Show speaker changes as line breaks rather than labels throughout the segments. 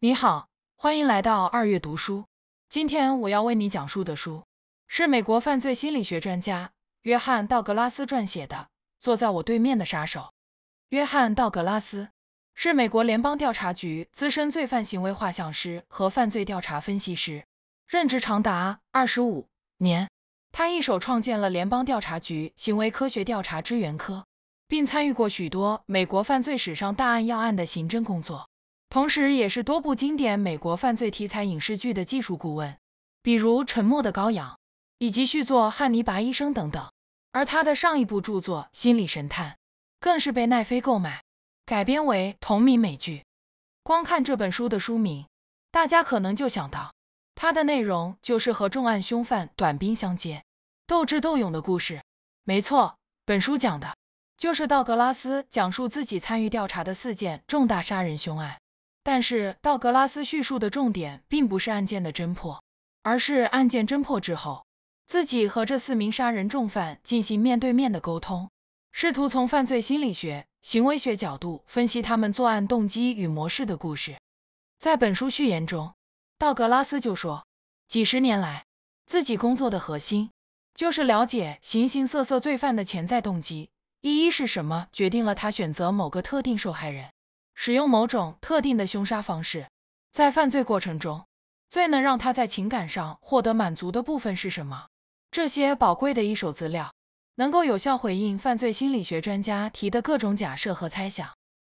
你好，欢迎来到二月读书。今天我要为你讲述的书是美国犯罪心理学专家约翰道格拉斯撰写的《坐在我对面的杀手》。约翰道格拉斯是美国联邦调查局资深罪犯行为画像师和犯罪调查分析师，任职长达二十五年。他一手创建了联邦调查局行为科学调查支援科，并参与过许多美国犯罪史上大案要案的刑侦工作。同时，也是多部经典美国犯罪题材影视剧的技术顾问，比如《沉默的羔羊》以及续作《汉尼拔医生》等等。而他的上一部著作《心理神探》更是被奈飞购买改编为同名美剧。光看这本书的书名，大家可能就想到它的内容就是和重案凶犯短兵相接、斗智斗勇的故事。没错，本书讲的就是道格拉斯讲述自己参与调查的四件重大杀人凶案。但是道格拉斯叙述的重点并不是案件的侦破，而是案件侦破之后，自己和这四名杀人重犯进行面对面的沟通，试图从犯罪心理学、行为学角度分析他们作案动机与模式的故事。在本书序言中，道格拉斯就说，几十年来，自己工作的核心就是了解形形色色罪犯的潜在动机，一一是什么决定了他选择某个特定受害人。使用某种特定的凶杀方式，在犯罪过程中，最能让他在情感上获得满足的部分是什么？这些宝贵的一手资料，能够有效回应犯罪心理学专家提的各种假设和猜想，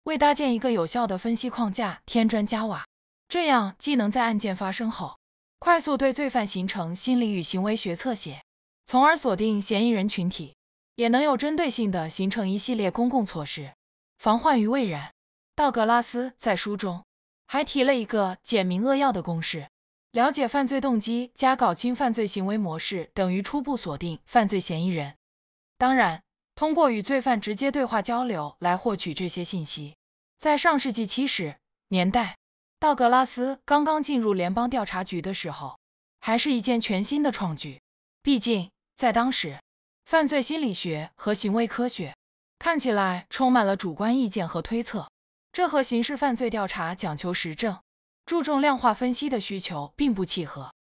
为搭建一个有效的分析框架添砖加瓦。这样既能在案件发生后，快速对罪犯形成心理与行为学侧写，从而锁定嫌疑人群体，也能有针对性地形成一系列公共措施，防患于未然。道格拉斯在书中还提了一个简明扼要的公式：了解犯罪动机加搞清犯罪行为模式，等于初步锁定犯罪嫌疑人。当然，通过与罪犯直接对话交流来获取这些信息，在上世纪七十年代，道格拉斯刚刚进入联邦调查局的时候，还是一件全新的创举。毕竟，在当时，犯罪心理学和行为科学看起来充满了主观意见和推测。这和刑事犯罪调查讲求实证、注重量化分析的需求并不契合。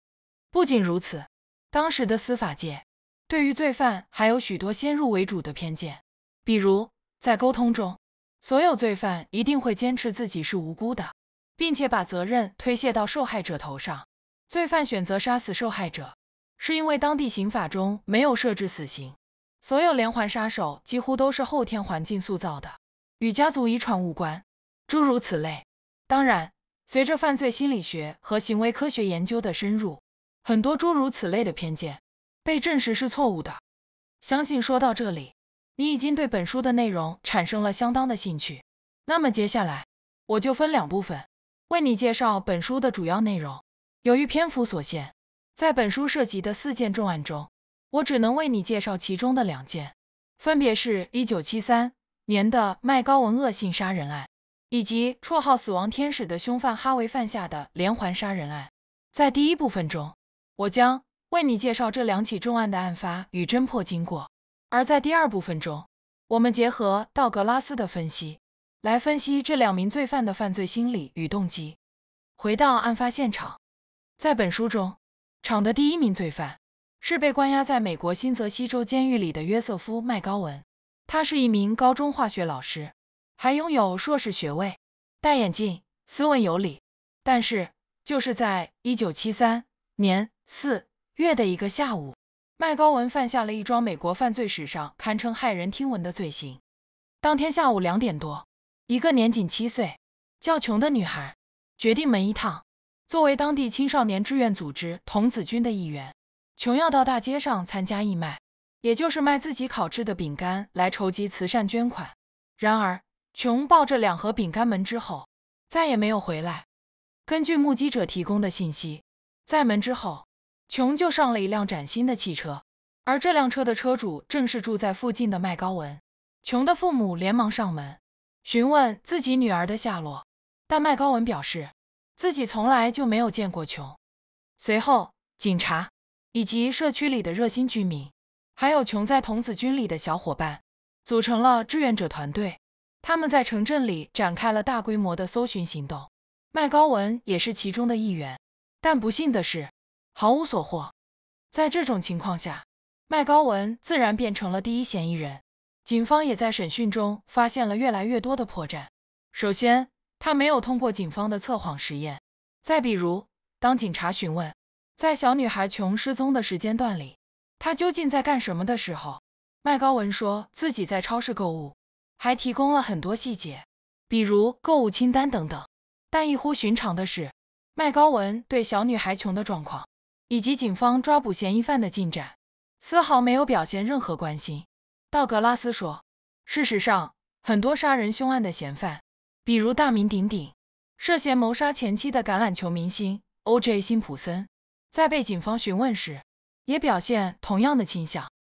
不仅如此，当时的司法界对于罪犯还有许多先入为主的偏见，比如在沟通中，所有罪犯一定会坚持自己是无辜的，并且把责任推卸到受害者头上。罪犯选择杀死受害者，是因为当地刑法中没有设置死刑。所有连环杀手几乎都是后天环境塑造的，与家族遗传无关。诸如此类，当然，随着犯罪心理学和行为科学研究的深入，很多诸如此类的偏见被证实是错误的。相信说到这里，你已经对本书的内容产生了相当的兴趣。那么接下来，我就分两部分为你介绍本书的主要内容。由于篇幅所限，在本书涉及的四件重案中，我只能为你介绍其中的两件，分别是一九七三年的麦高文恶性杀人案。以及绰号“死亡天使”的凶犯哈维犯下的连环杀人案，在第一部分中，我将为你介绍这两起重案的案发与侦破经过；而在第二部分中，我们结合道格拉斯的分析来分析这两名罪犯的犯罪心理与动机。回到案发现场，在本书中，场的第一名罪犯是被关押在美国新泽西州监狱里的约瑟夫·麦高文，他是一名高中化学老师。还拥有硕士学位，戴眼镜，斯文有礼。但是，就是在一九七三年四月的一个下午，麦高文犯下了一桩美国犯罪史上堪称骇人听闻的罪行。当天下午两点多，一个年仅七岁、叫琼的女孩决定门一趟。作为当地青少年志愿组织童子军的一员，琼要到大街上参加义卖，也就是卖自己烤制的饼干来筹集慈善捐款。然而，琼抱着两盒饼干门之后再也没有回来。根据目击者提供的信息，在门之后，琼就上了一辆崭新的汽车，而这辆车的车主正是住在附近的麦高文。琼的父母连忙上门询问自己女儿的下落，但麦高文表示自己从来就没有见过琼。随后，警察以及社区里的热心居民，还有琼在童子军里的小伙伴，组成了志愿者团队。他们在城镇里展开了大规模的搜寻行动，麦高文也是其中的一员。但不幸的是，毫无所获。在这种情况下，麦高文自然变成了第一嫌疑人。警方也在审讯中发现了越来越多的破绽。首先，他没有通过警方的测谎实验。再比如，当警察询问，在小女孩琼失踪的时间段里，他究竟在干什么的时候，麦高文说自己在超市购物。还提供了很多细节，比如购物清单等等。但异乎寻常的是，麦高文对小女孩穷的状况以及警方抓捕嫌疑犯的进展，丝毫没有表现任何关心。道格拉斯说：“事实上，很多杀人凶案的嫌犯，比如大名鼎鼎、涉嫌谋杀前妻的橄榄球明星 o J· 辛普森，在被警方询问时，也表现同样的倾向。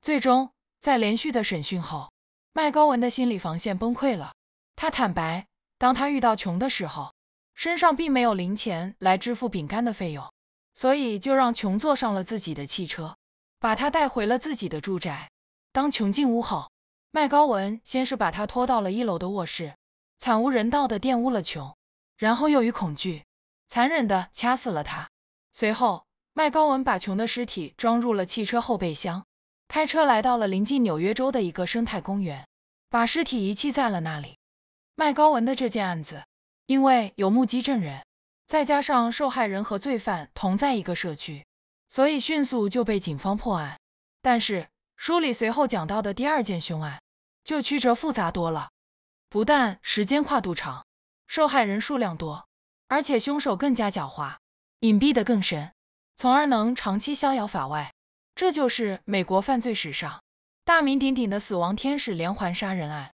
最终，在连续的审讯后。”麦高文的心理防线崩溃了，他坦白，当他遇到穷的时候，身上并没有零钱来支付饼干的费用，所以就让穷坐上了自己的汽车，把他带回了自己的住宅。当穷进屋后，麦高文先是把他拖到了一楼的卧室，惨无人道地玷污了穷，然后又与恐惧残忍地掐死了他。随后，麦高文把穷的尸体装入了汽车后备箱。开车来到了临近纽约州的一个生态公园，把尸体遗弃在了那里。麦高文的这件案子，因为有目击证人，再加上受害人和罪犯同在一个社区，所以迅速就被警方破案。但是书里随后讲到的第二件凶案，就曲折复杂多了。不但时间跨度长，受害人数量多，而且凶手更加狡猾，隐蔽的更深，从而能长期逍遥法外。这就是美国犯罪史上大名鼎鼎的“死亡天使”连环杀人案。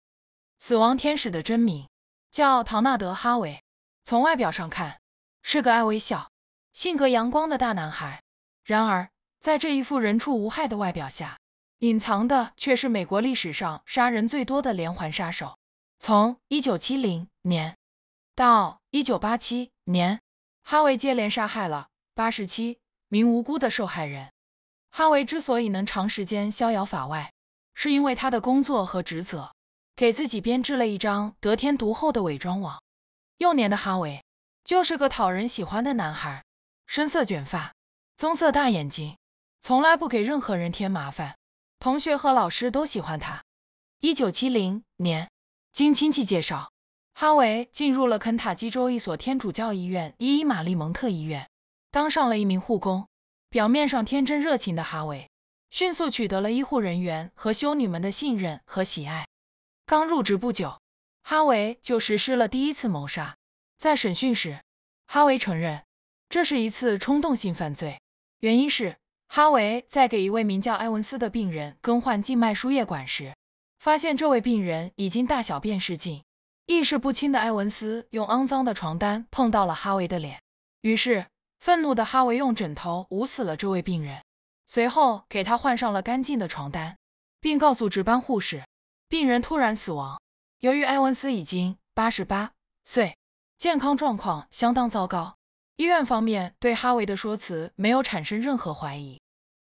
死亡天使的真名叫唐纳德·哈维，从外表上看是个爱微笑、性格阳光的大男孩。然而，在这一副人畜无害的外表下，隐藏的却是美国历史上杀人最多的连环杀手。从1970年到1987年，哈维接连杀害了87名无辜的受害人。哈维之所以能长时间逍遥法外，是因为他的工作和职责给自己编织了一张得天独厚的伪装网。幼年的哈维就是个讨人喜欢的男孩，深色卷发，棕色大眼睛，从来不给任何人添麻烦，同学和老师都喜欢他。一九七零年，经亲戚介绍，哈维进入了肯塔基州一所天主教医院——伊伊玛利蒙特医院，当上了一名护工。表面上天真热情的哈维，迅速取得了医护人员和修女们的信任和喜爱。刚入职不久，哈维就实施了第一次谋杀。在审讯时，哈维承认这是一次冲动性犯罪，原因是哈维在给一位名叫埃文斯的病人更换静脉输液管时，发现这位病人已经大小便失禁。意识不清的埃文斯用肮脏的床单碰到了哈维的脸，于是。愤怒的哈维用枕头捂死了这位病人，随后给他换上了干净的床单，并告诉值班护士，病人突然死亡。由于埃文斯已经八十八岁，健康状况相当糟糕，医院方面对哈维的说辞没有产生任何怀疑。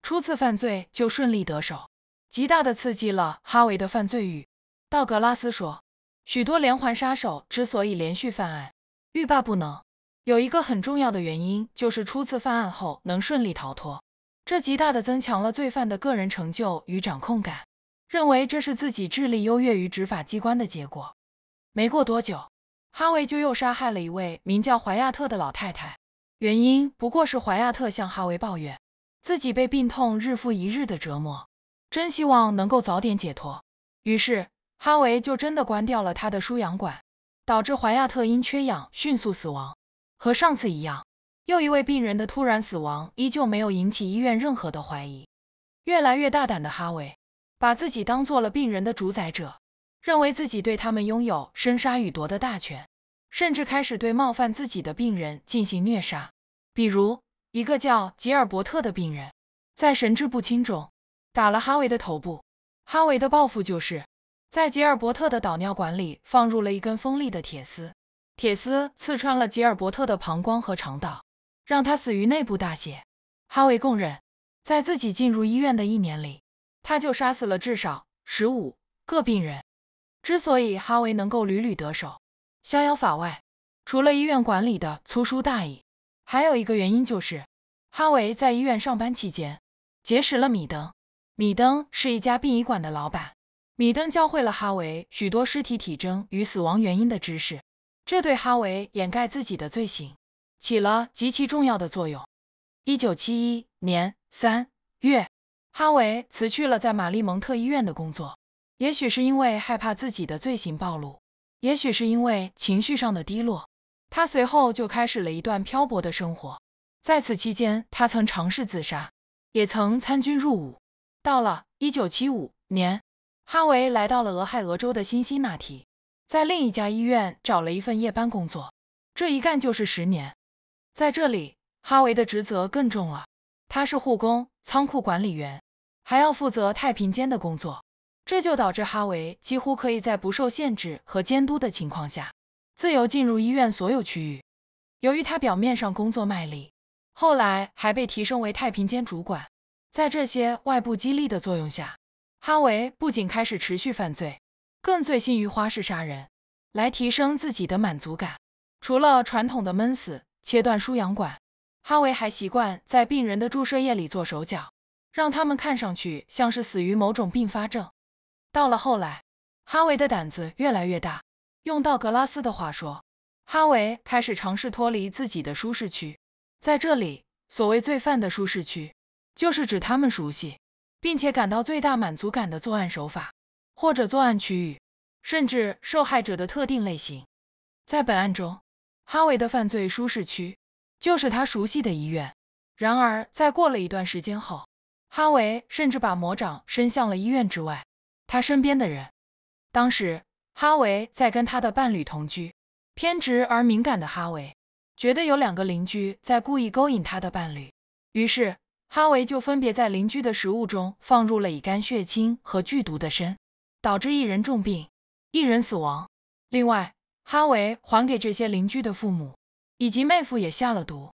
初次犯罪就顺利得手，极大的刺激了哈维的犯罪欲。道格拉斯说，许多连环杀手之所以连续犯案，欲罢不能。有一个很重要的原因，就是初次犯案后能顺利逃脱，这极大的增强了罪犯的个人成就与掌控感，认为这是自己智力优越于执法机关的结果。没过多久，哈维就又杀害了一位名叫怀亚特的老太太，原因不过是怀亚特向哈维抱怨自己被病痛日复一日的折磨，真希望能够早点解脱。于是哈维就真的关掉了他的输氧管，导致怀亚特因缺氧迅速死亡。和上次一样，又一位病人的突然死亡依旧没有引起医院任何的怀疑。越来越大胆的哈维，把自己当做了病人的主宰者，认为自己对他们拥有生杀予夺的大权，甚至开始对冒犯自己的病人进行虐杀。比如，一个叫吉尔伯特的病人，在神志不清中打了哈维的头部，哈维的报复就是在吉尔伯特的导尿管里放入了一根锋利的铁丝。铁丝刺穿了吉尔伯特的膀胱和肠道，让他死于内部大血。哈维供认，在自己进入医院的一年里，他就杀死了至少十五个病人。之所以哈维能够屡屡得手，逍遥法外，除了医院管理的粗疏大意，还有一个原因就是哈维在医院上班期间结识了米登。米登是一家殡仪馆的老板，米登教会了哈维许多尸体体征与死亡原因的知识。这对哈维掩盖自己的罪行起了极其重要的作用。一九七一年三月，哈维辞去了在玛丽蒙特医院的工作，也许是因为害怕自己的罪行暴露，也许是因为情绪上的低落，他随后就开始了一段漂泊的生活。在此期间，他曾尝试自杀，也曾参军入伍。到了一九七五年，哈维来到了俄亥俄州的新辛那提。在另一家医院找了一份夜班工作，这一干就是十年。在这里，哈维的职责更重了，他是护工、仓库管理员，还要负责太平间的工作。这就导致哈维几乎可以在不受限制和监督的情况下，自由进入医院所有区域。由于他表面上工作卖力，后来还被提升为太平间主管。在这些外部激励的作用下，哈维不仅开始持续犯罪。更醉心于花式杀人，来提升自己的满足感。除了传统的闷死、切断输氧管，哈维还习惯在病人的注射液里做手脚，让他们看上去像是死于某种并发症。到了后来，哈维的胆子越来越大。用道格拉斯的话说，哈维开始尝试脱离自己的舒适区。在这里，所谓罪犯的舒适区，就是指他们熟悉并且感到最大满足感的作案手法。或者作案区域，甚至受害者的特定类型。在本案中，哈维的犯罪舒适区就是他熟悉的医院。然而，在过了一段时间后，哈维甚至把魔掌伸向了医院之外，他身边的人。当时，哈维在跟他的伴侣同居。偏执而敏感的哈维觉得有两个邻居在故意勾引他的伴侣，于是哈维就分别在邻居的食物中放入了乙肝血清和剧毒的砷。导致一人重病，一人死亡。另外，哈维还给这些邻居的父母以及妹夫也下了毒。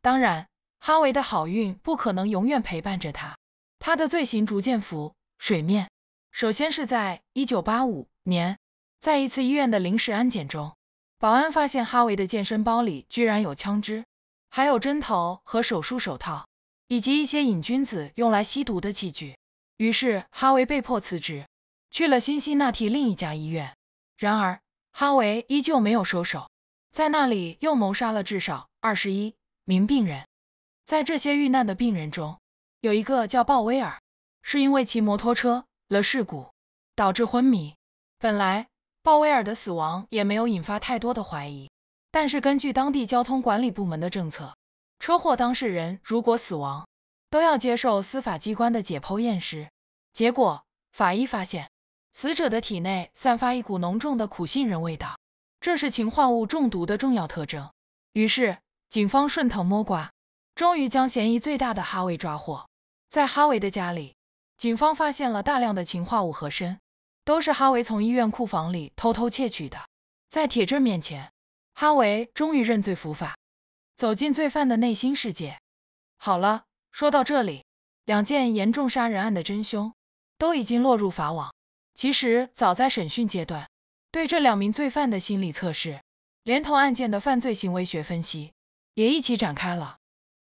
当然，哈维的好运不可能永远陪伴着他，他的罪行逐渐浮水面。首先是在一九八五年，在一次医院的临时安检中，保安发现哈维的健身包里居然有枪支，还有针头和手术手套，以及一些瘾君子用来吸毒的器具。于是，哈维被迫辞职。去了辛辛那提另一家医院，然而哈维依旧没有收手，在那里又谋杀了至少二十一名病人。在这些遇难的病人中，有一个叫鲍威尔，是因为骑摩托车了事故导致昏迷。本来鲍威尔的死亡也没有引发太多的怀疑，但是根据当地交通管理部门的政策，车祸当事人如果死亡，都要接受司法机关的解剖验尸。结果法医发现。死者的体内散发一股浓重的苦杏仁味道，这是氰化物中毒的重要特征。于是，警方顺藤摸瓜，终于将嫌疑最大的哈维抓获。在哈维的家里，警方发现了大量的氰化物和砷，都是哈维从医院库房里偷偷窃取的。在铁证面前，哈维终于认罪伏法。走进罪犯的内心世界。好了，说到这里，两件严重杀人案的真凶都已经落入法网。其实，早在审讯阶段，对这两名罪犯的心理测试，连同案件的犯罪行为学分析，也一起展开了。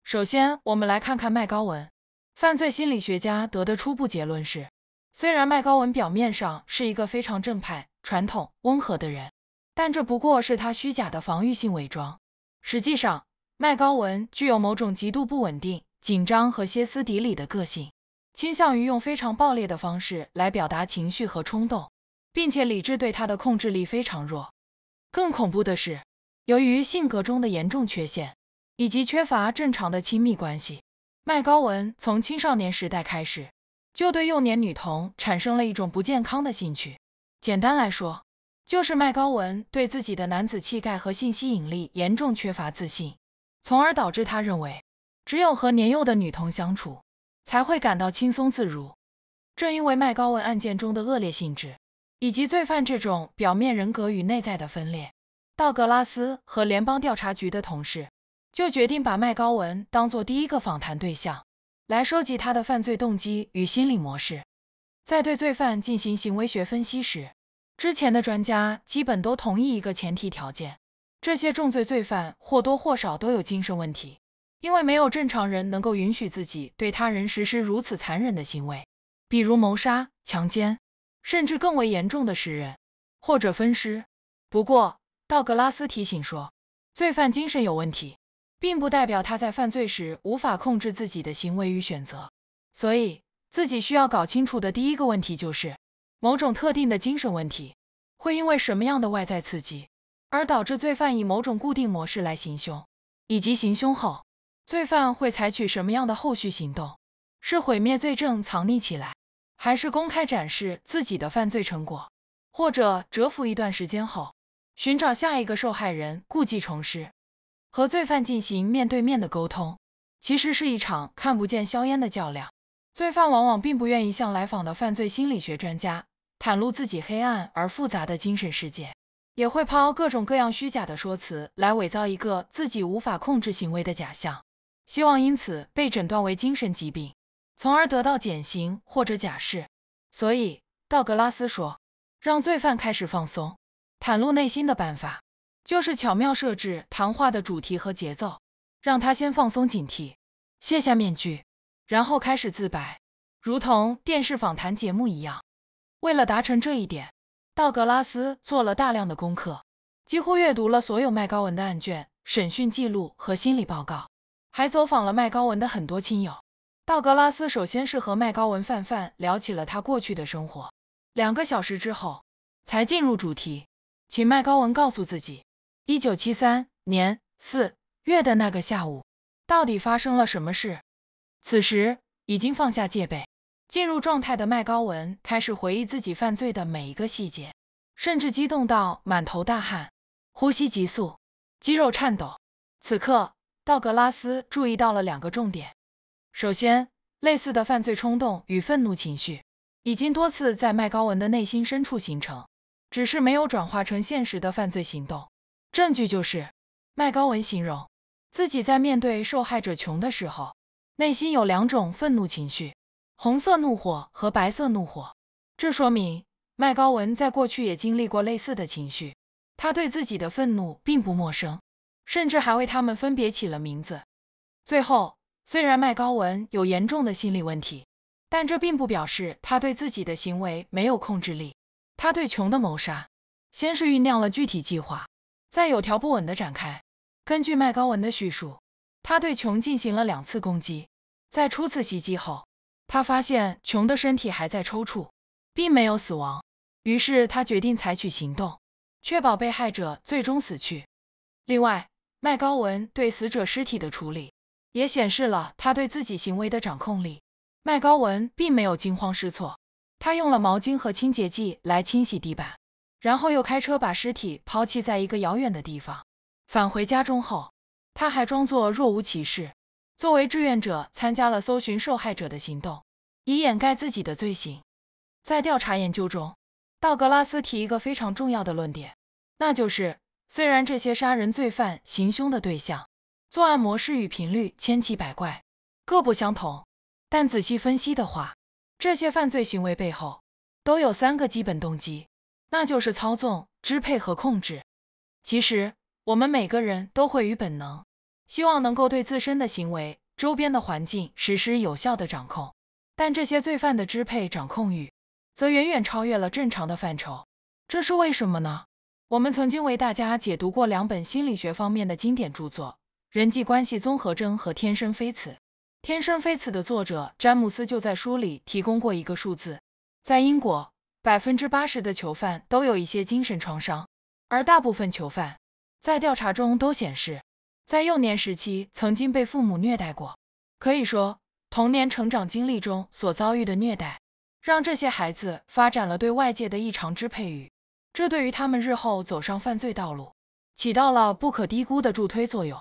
首先，我们来看看麦高文。犯罪心理学家得的初步结论是：虽然麦高文表面上是一个非常正派、传统、温和的人，但这不过是他虚假的防御性伪装。实际上，麦高文具有某种极度不稳定、紧张和歇斯底里的个性。倾向于用非常暴烈的方式来表达情绪和冲动，并且理智对他的控制力非常弱。更恐怖的是，由于性格中的严重缺陷以及缺乏正常的亲密关系，麦高文从青少年时代开始就对幼年女童产生了一种不健康的兴趣。简单来说，就是麦高文对自己的男子气概和性吸引力严重缺乏自信，从而导致他认为只有和年幼的女童相处。才会感到轻松自如。正因为麦高文案件中的恶劣性质，以及罪犯这种表面人格与内在的分裂，道格拉斯和联邦调查局的同事就决定把麦高文当作第一个访谈对象，来收集他的犯罪动机与心理模式。在对罪犯进行行为学分析时，之前的专家基本都同意一个前提条件：这些重罪罪犯或多或少都有精神问题。因为没有正常人能够允许自己对他人实施如此残忍的行为，比如谋杀、强奸，甚至更为严重的食人或者分尸。不过，道格拉斯提醒说，罪犯精神有问题，并不代表他在犯罪时无法控制自己的行为与选择。所以，自己需要搞清楚的第一个问题就是，某种特定的精神问题会因为什么样的外在刺激而导致罪犯以某种固定模式来行凶，以及行凶后。罪犯会采取什么样的后续行动？是毁灭罪证、藏匿起来，还是公开展示自己的犯罪成果？或者蛰伏一段时间后，寻找下一个受害人，故技重施？和罪犯进行面对面的沟通，其实是一场看不见硝烟的较量。罪犯往往并不愿意向来访的犯罪心理学专家袒露自己黑暗而复杂的精神世界，也会抛各种各样虚假的说辞来伪造一个自己无法控制行为的假象。希望因此被诊断为精神疾病，从而得到减刑或者假释。所以，道格拉斯说：“让罪犯开始放松、袒露内心的办法，就是巧妙设置谈话的主题和节奏，让他先放松警惕、卸下面具，然后开始自白，如同电视访谈节目一样。”为了达成这一点，道格拉斯做了大量的功课，几乎阅读了所有麦高文的案卷、审讯记录和心理报告。还走访了麦高文的很多亲友。道格拉斯首先是和麦高文范范聊起了他过去的生活，两个小时之后才进入主题，请麦高文告诉自己，一九七三年四月的那个下午到底发生了什么事。此时已经放下戒备、进入状态的麦高文开始回忆自己犯罪的每一个细节，甚至激动到满头大汗、呼吸急促、肌肉颤抖。此刻。道格拉斯注意到了两个重点：首先，类似的犯罪冲动与愤怒情绪已经多次在麦高文的内心深处形成，只是没有转化成现实的犯罪行动。证据就是，麦高文形容自己在面对受害者琼的时候，内心有两种愤怒情绪：红色怒火和白色怒火。这说明麦高文在过去也经历过类似的情绪，他对自己的愤怒并不陌生。甚至还为他们分别起了名字。最后，虽然麦高文有严重的心理问题，但这并不表示他对自己的行为没有控制力。他对琼的谋杀，先是酝酿了具体计划，再有条不紊的展开。根据麦高文的叙述，他对琼进行了两次攻击。在初次袭击后，他发现琼的身体还在抽搐，并没有死亡，于是他决定采取行动，确保被害者最终死去。另外，麦高文对死者尸体的处理，也显示了他对自己行为的掌控力。麦高文并没有惊慌失措，他用了毛巾和清洁剂来清洗地板，然后又开车把尸体抛弃在一个遥远的地方。返回家中后，他还装作若无其事，作为志愿者参加了搜寻受害者的行动，以掩盖自己的罪行。在调查研究中，道格拉斯提一个非常重要的论点，那就是。虽然这些杀人罪犯行凶的对象、作案模式与频率千奇百怪，各不相同，但仔细分析的话，这些犯罪行为背后都有三个基本动机，那就是操纵、支配和控制。其实，我们每个人都会与本能，希望能够对自身的行为、周边的环境实施有效的掌控。但这些罪犯的支配、掌控欲，则远远超越了正常的范畴。这是为什么呢？我们曾经为大家解读过两本心理学方面的经典著作《人际关系综合征》和《天生非此》。《天生非此》的作者詹姆斯就在书里提供过一个数字：在英国，百分之八十的囚犯都有一些精神创伤，而大部分囚犯在调查中都显示，在幼年时期曾经被父母虐待过。可以说，童年成长经历中所遭遇的虐待，让这些孩子发展了对外界的异常支配欲。这对于他们日后走上犯罪道路，起到了不可低估的助推作用。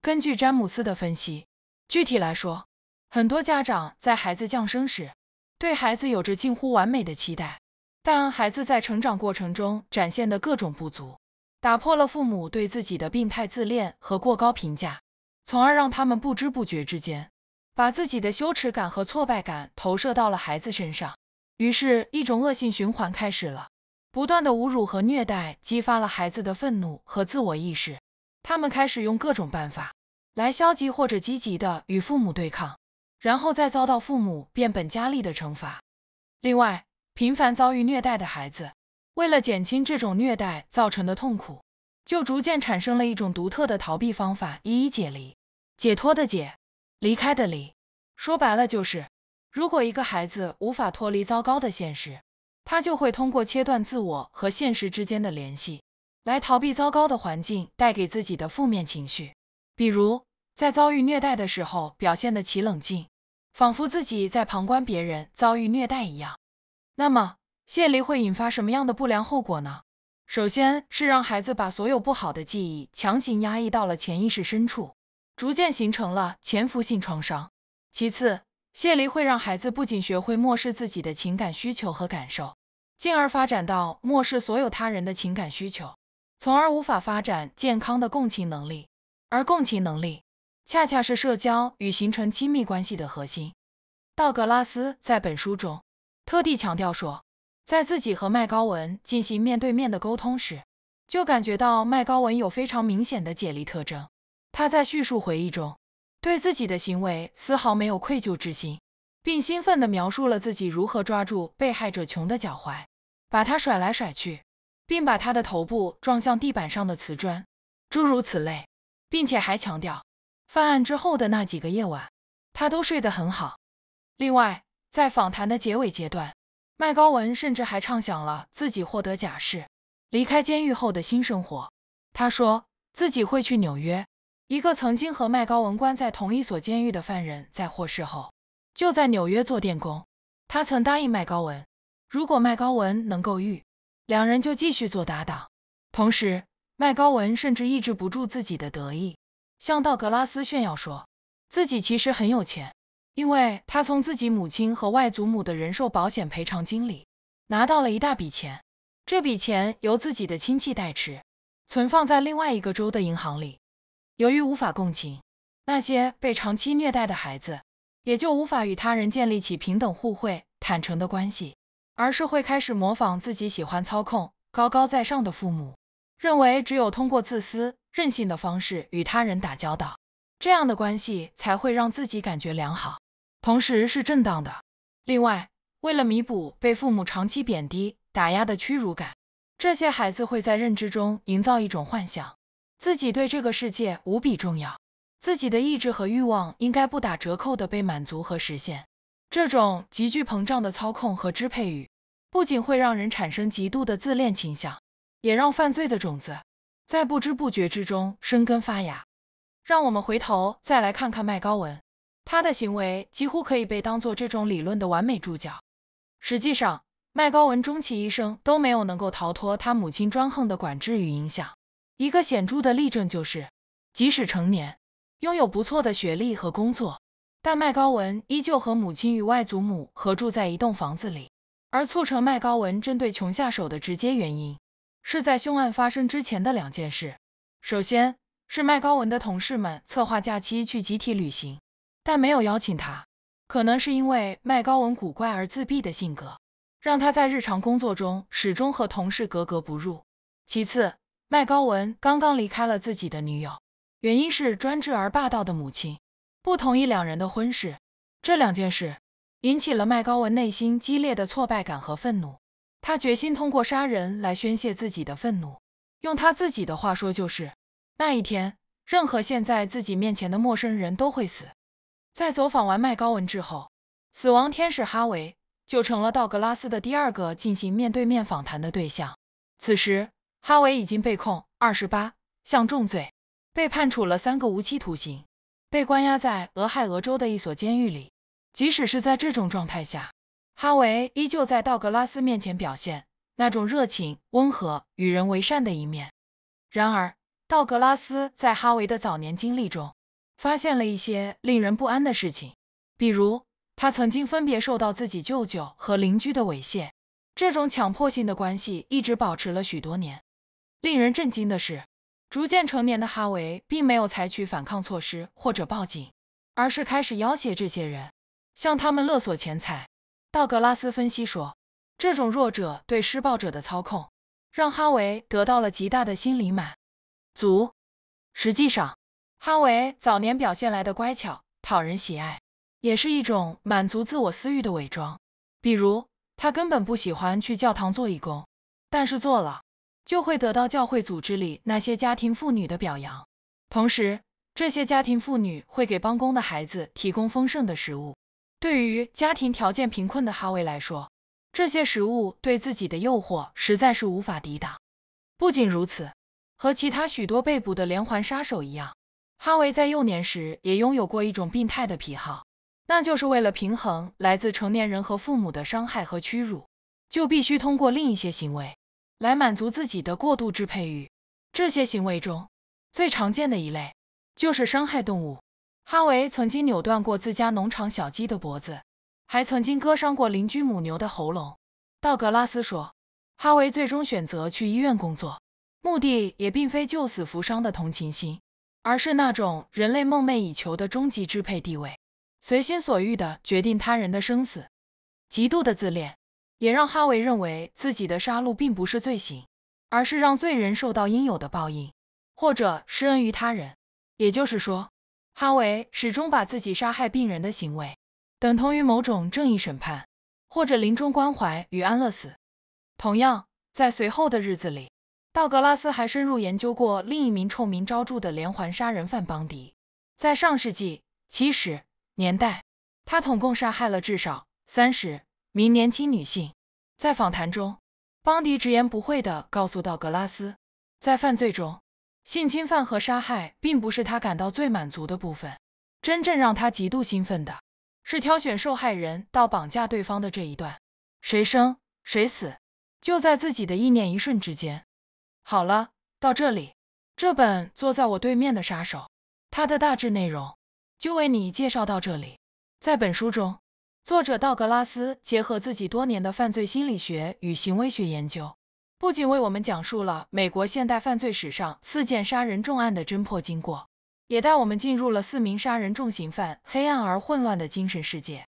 根据詹姆斯的分析，具体来说，很多家长在孩子降生时，对孩子有着近乎完美的期待，但孩子在成长过程中展现的各种不足，打破了父母对自己的病态自恋和过高评价，从而让他们不知不觉之间，把自己的羞耻感和挫败感投射到了孩子身上，于是，一种恶性循环开始了。不断的侮辱和虐待激发了孩子的愤怒和自我意识，他们开始用各种办法来消极或者积极的与父母对抗，然后再遭到父母变本加厉的惩罚。另外，频繁遭遇虐待的孩子，为了减轻这种虐待造成的痛苦，就逐渐产生了一种独特的逃避方法——一一解离。解脱的解，离开的离。说白了就是，如果一个孩子无法脱离糟糕的现实，他就会通过切断自我和现实之间的联系，来逃避糟糕的环境带给自己的负面情绪，比如在遭遇虐待的时候表现得极冷静，仿佛自己在旁观别人遭遇虐待一样。那么，谢离会引发什么样的不良后果呢？首先是让孩子把所有不好的记忆强行压抑到了潜意识深处，逐渐形成了潜伏性创伤。其次，谢离会让孩子不仅学会漠视自己的情感需求和感受。进而发展到漠视所有他人的情感需求，从而无法发展健康的共情能力。而共情能力恰恰是社交与形成亲密关系的核心。道格拉斯在本书中特地强调说，在自己和麦高文进行面对面的沟通时，就感觉到麦高文有非常明显的解离特征。他在叙述回忆中，对自己的行为丝毫没有愧疚之心，并兴奋地描述了自己如何抓住被害者穷的脚踝。把他甩来甩去，并把他的头部撞向地板上的瓷砖，诸如此类，并且还强调，犯案之后的那几个夜晚，他都睡得很好。另外，在访谈的结尾阶段，麦高文甚至还畅想了自己获得假释、离开监狱后的新生活。他说自己会去纽约。一个曾经和麦高文关在同一所监狱的犯人在获释后，就在纽约做电工。他曾答应麦高文。如果麦高文能够遇，两人就继续做搭档。同时，麦高文甚至抑制不住自己的得意，向道格拉斯炫耀说，自己其实很有钱，因为他从自己母亲和外祖母的人寿保险赔偿金里拿到了一大笔钱，这笔钱由自己的亲戚代持，存放在另外一个州的银行里。由于无法共情，那些被长期虐待的孩子，也就无法与他人建立起平等、互惠、坦诚的关系。而是会开始模仿自己喜欢操控、高高在上的父母，认为只有通过自私、任性的方式与他人打交道，这样的关系才会让自己感觉良好，同时是正当的。另外，为了弥补被父母长期贬低、打压的屈辱感，这些孩子会在认知中营造一种幻想：自己对这个世界无比重要，自己的意志和欲望应该不打折扣的被满足和实现。这种极具膨胀的操控和支配欲。不仅会让人产生极度的自恋倾向，也让犯罪的种子在不知不觉之中生根发芽。让我们回头再来看看麦高文，他的行为几乎可以被当做这种理论的完美注脚。实际上，麦高文终其一生都没有能够逃脱他母亲专横的管制与影响。一个显著的例证就是，即使成年，拥有不错的学历和工作，但麦高文依旧和母亲与外祖母合住在一栋房子里。而促成麦高文针对琼下手的直接原因，是在凶案发生之前的两件事。首先是麦高文的同事们策划假期去集体旅行，但没有邀请他，可能是因为麦高文古怪而自闭的性格，让他在日常工作中始终和同事格格不入。其次，麦高文刚刚离开了自己的女友，原因是专制而霸道的母亲不同意两人的婚事。这两件事。引起了麦高文内心激烈的挫败感和愤怒，他决心通过杀人来宣泄自己的愤怒。用他自己的话说，就是那一天，任何现在自己面前的陌生人都会死。在走访完麦高文之后，死亡天使哈维就成了道格拉斯的第二个进行面对面访谈的对象。此时，哈维已经被控二十八项重罪，被判处了三个无期徒刑，被关押在俄亥俄州的一所监狱里。即使是在这种状态下，哈维依旧在道格拉斯面前表现那种热情、温和、与人为善的一面。然而，道格拉斯在哈维的早年经历中发现了一些令人不安的事情，比如他曾经分别受到自己舅舅和邻居的猥亵。这种强迫性的关系一直保持了许多年。令人震惊的是，逐渐成年的哈维并没有采取反抗措施或者报警，而是开始要挟这些人。向他们勒索钱财，道格拉斯分析说，这种弱者对施暴者的操控，让哈维得到了极大的心理满足。实际上，哈维早年表现来的乖巧、讨人喜爱，也是一种满足自我私欲的伪装。比如，他根本不喜欢去教堂做义工，但是做了，就会得到教会组织里那些家庭妇女的表扬，同时，这些家庭妇女会给帮工的孩子提供丰盛的食物。对于家庭条件贫困的哈维来说，这些食物对自己的诱惑实在是无法抵挡。不仅如此，和其他许多被捕的连环杀手一样，哈维在幼年时也拥有过一种病态的癖好，那就是为了平衡来自成年人和父母的伤害和屈辱，就必须通过另一些行为来满足自己的过度支配欲。这些行为中最常见的一类就是伤害动物。哈维曾经扭断过自家农场小鸡的脖子，还曾经割伤过邻居母牛的喉咙。道格拉斯说，哈维最终选择去医院工作，目的也并非救死扶伤的同情心，而是那种人类梦寐以求的终极支配地位，随心所欲地决定他人的生死。极度的自恋也让哈维认为自己的杀戮并不是罪行，而是让罪人受到应有的报应，或者施恩于他人。也就是说。哈维始终把自己杀害病人的行为等同于某种正义审判，或者临终关怀与安乐死。同样，在随后的日子里，道格拉斯还深入研究过另一名臭名昭著的连环杀人犯邦迪。在上世纪七十年代，他统共杀害了至少三十名年轻女性。在访谈中，邦迪直言不讳地告诉道格拉斯，在犯罪中。性侵犯和杀害并不是他感到最满足的部分，真正让他极度兴奋的是挑选受害人到绑架对方的这一段，谁生谁死就在自己的意念一瞬之间。好了，到这里，这本坐在我对面的杀手，它的大致内容就为你介绍到这里。在本书中，作者道格拉斯结合自己多年的犯罪心理学与行为学研究。不仅为我们讲述了美国现代犯罪史上四件杀人重案的侦破经过，也带我们进入了四名杀人重刑犯黑暗而混乱的精神世界。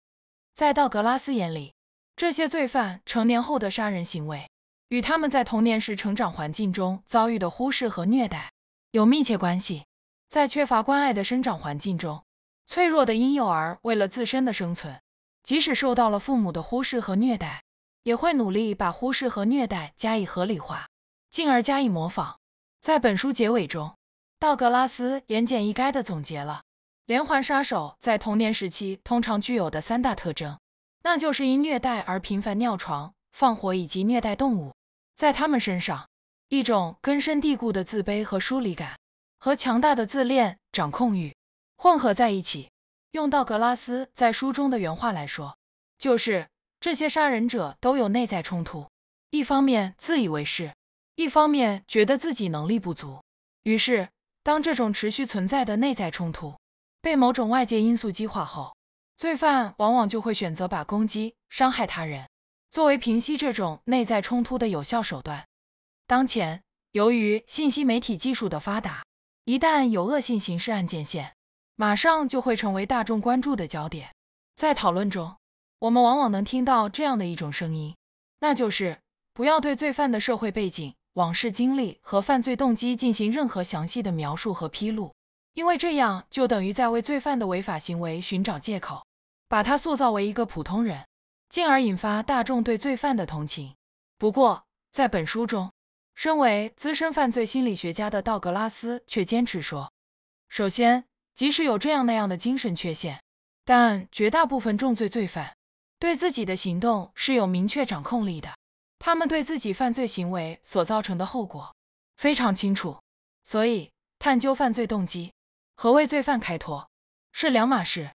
在道格拉斯眼里，这些罪犯成年后的杀人行为，与他们在童年时成长环境中遭遇的忽视和虐待有密切关系。在缺乏关爱的生长环境中，脆弱的婴幼儿为了自身的生存，即使受到了父母的忽视和虐待。也会努力把忽视和虐待加以合理化，进而加以模仿。在本书结尾中，道格拉斯言简意赅地总结了连环杀手在童年时期通常具有的三大特征，那就是因虐待而频繁尿床、放火以及虐待动物。在他们身上，一种根深蒂固的自卑和疏离感，和强大的自恋、掌控欲混合在一起。用道格拉斯在书中的原话来说，就是。这些杀人者都有内在冲突，一方面自以为是，一方面觉得自己能力不足。于是，当这种持续存在的内在冲突被某种外界因素激化后，罪犯往往就会选择把攻击、伤害他人作为平息这种内在冲突的有效手段。当前，由于信息媒体技术的发达，一旦有恶性刑事案件线，马上就会成为大众关注的焦点，在讨论中。我们往往能听到这样的一种声音，那就是不要对罪犯的社会背景、往事经历和犯罪动机进行任何详细的描述和披露，因为这样就等于在为罪犯的违法行为寻找借口，把他塑造为一个普通人，进而引发大众对罪犯的同情。不过，在本书中，身为资深犯罪心理学家的道格拉斯却坚持说，首先，即使有这样那样的精神缺陷，但绝大部分重罪罪犯。对自己的行动是有明确掌控力的，他们对自己犯罪行为所造成的后果非常清楚，所以探究犯罪动机和为罪犯开脱是两码事。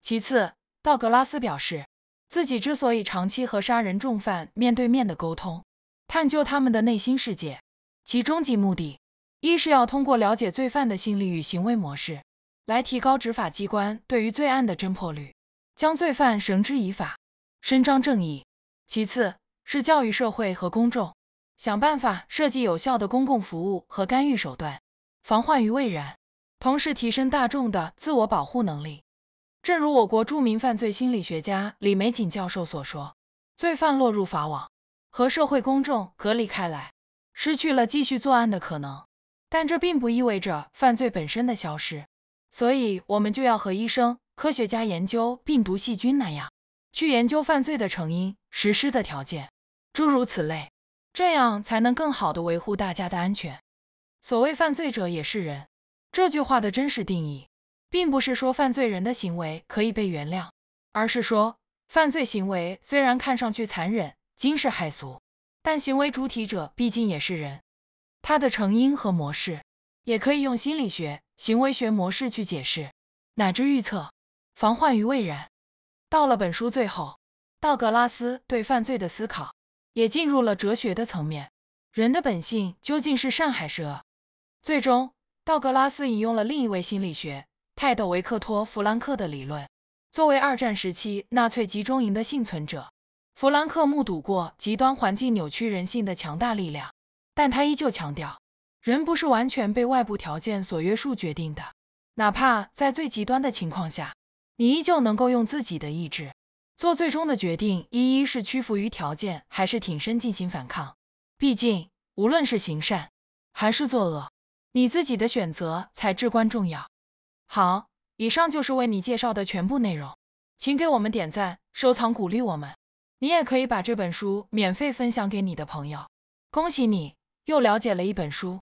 其次，道格拉斯表示，自己之所以长期和杀人重犯面对面的沟通，探究他们的内心世界，其终极目的，一是要通过了解罪犯的心理与行为模式，来提高执法机关对于罪案的侦破率。将罪犯绳之以法，伸张正义。其次，是教育社会和公众，想办法设计有效的公共服务和干预手段，防患于未然，同时提升大众的自我保护能力。正如我国著名犯罪心理学家李玫瑾教授所说，罪犯落入法网，和社会公众隔离开来，失去了继续作案的可能。但这并不意味着犯罪本身的消失，所以我们就要和医生。科学家研究病毒细菌那样，去研究犯罪的成因、实施的条件，诸如此类，这样才能更好的维护大家的安全。所谓“犯罪者也是人”这句话的真实定义，并不是说犯罪人的行为可以被原谅，而是说犯罪行为虽然看上去残忍、惊世骇俗，但行为主体者毕竟也是人，他的成因和模式也可以用心理学、行为学模式去解释，乃至预测。防患于未然。到了本书最后，道格拉斯对犯罪的思考也进入了哲学的层面：人的本性究竟是善还是恶？最终，道格拉斯引用了另一位心理学泰斗维克托·弗兰克的理论。作为二战时期纳粹集中营的幸存者，弗兰克目睹过极端环境扭曲人性的强大力量，但他依旧强调，人不是完全被外部条件所约束决定的，哪怕在最极端的情况下。你依旧能够用自己的意志做最终的决定，一一是屈服于条件，还是挺身进行反抗？毕竟，无论是行善还是作恶，你自己的选择才至关重要。好，以上就是为你介绍的全部内容，请给我们点赞、收藏、鼓励我们。你也可以把这本书免费分享给你的朋友。恭喜你，又了解了一本书。